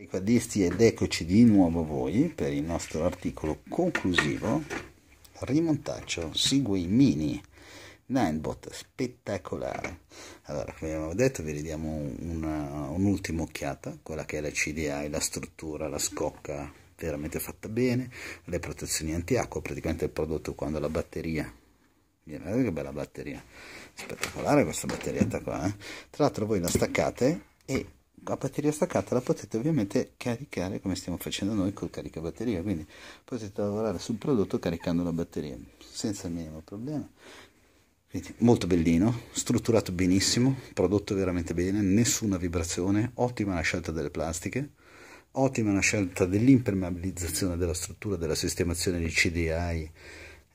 Ricordisti ed eccoci di nuovo voi per il nostro articolo conclusivo rimontaccio Segway Mini Ninebot spettacolare allora come abbiamo detto vi ridiamo un'ultima occhiata quella che è la CDI, la struttura, la scocca veramente fatta bene le protezioni antiacqua praticamente il prodotto quando la batteria guardate che bella batteria spettacolare questa batterietta qua eh? tra l'altro voi la staccate e a batteria staccata la potete ovviamente caricare come stiamo facendo noi col caricabatteria quindi potete lavorare sul prodotto caricando la batteria senza il minimo problema quindi molto bellino, strutturato benissimo, prodotto veramente bene, nessuna vibrazione, ottima la scelta delle plastiche, ottima la scelta dell'impermeabilizzazione della struttura, della sistemazione dei CDI,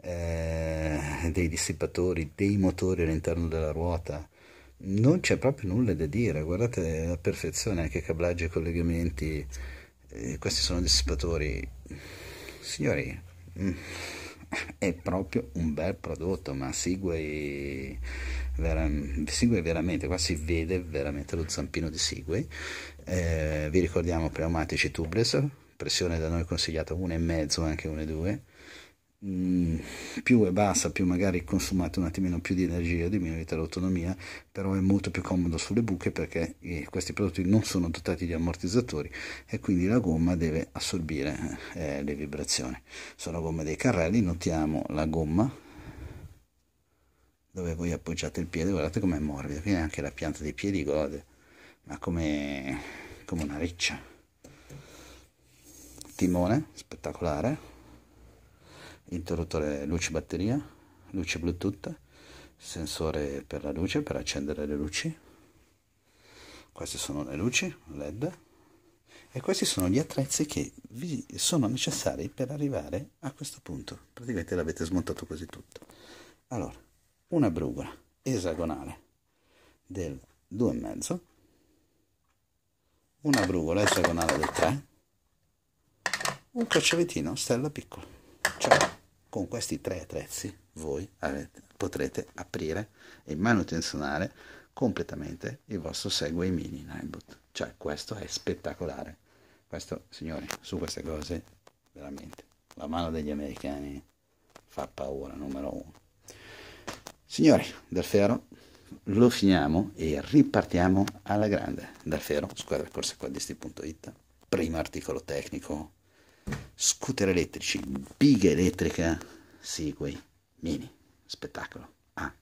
eh, dei dissipatori, dei motori all'interno della ruota, non c'è proprio nulla da dire, guardate la perfezione anche cablaggi e collegamenti, eh, questi sono dissipatori, signori, mm, è proprio un bel prodotto, ma Segway, vera, Segway veramente, qua si vede veramente lo zampino di Segway, eh, vi ricordiamo pneumatici tubeless, pressione da noi consigliata 1,5 anche 1,2, più è bassa, più magari consumate un attimino più di energia, diminuite l'autonomia, però è molto più comodo sulle buche perché eh, questi prodotti non sono dotati di ammortizzatori e quindi la gomma deve assorbire eh, eh le vibrazioni. Sulla gomma dei carrelli notiamo la gomma dove voi appoggiate il piede, guardate com'è morbida, quindi anche la pianta dei piedi gode, ma come, come una riccia. Timone, spettacolare, interruttore luce batteria, luce bluetooth, sensore per la luce, per accendere le luci. Queste sono le luci LED e questi sono gli attrezzi che vi sono necessari per arrivare a questo punto. Praticamente l'avete smontato quasi tutto. Allora, una brugola esagonale del 2,5, una brugola esagonale del 3, un crocevettino stella piccola. Cioè, con questi tre attrezzi voi avete, potrete aprire e manutenzionare completamente il vostro Segway Mini Ninebot. Cioè, questo è spettacolare. Questo, signori, su queste cose, veramente, la mano degli americani fa paura, numero uno. Signori, del ferro lo finiamo e ripartiamo alla grande. Dal ferro, squadra corsa quadristi.it, primo articolo tecnico scooter elettrici, biga elettrica, Segway, mini, spettacolo. Ah,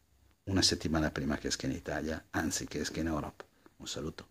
una settimana prima che esca in Italia, anzi che esca in Europa. Un saluto.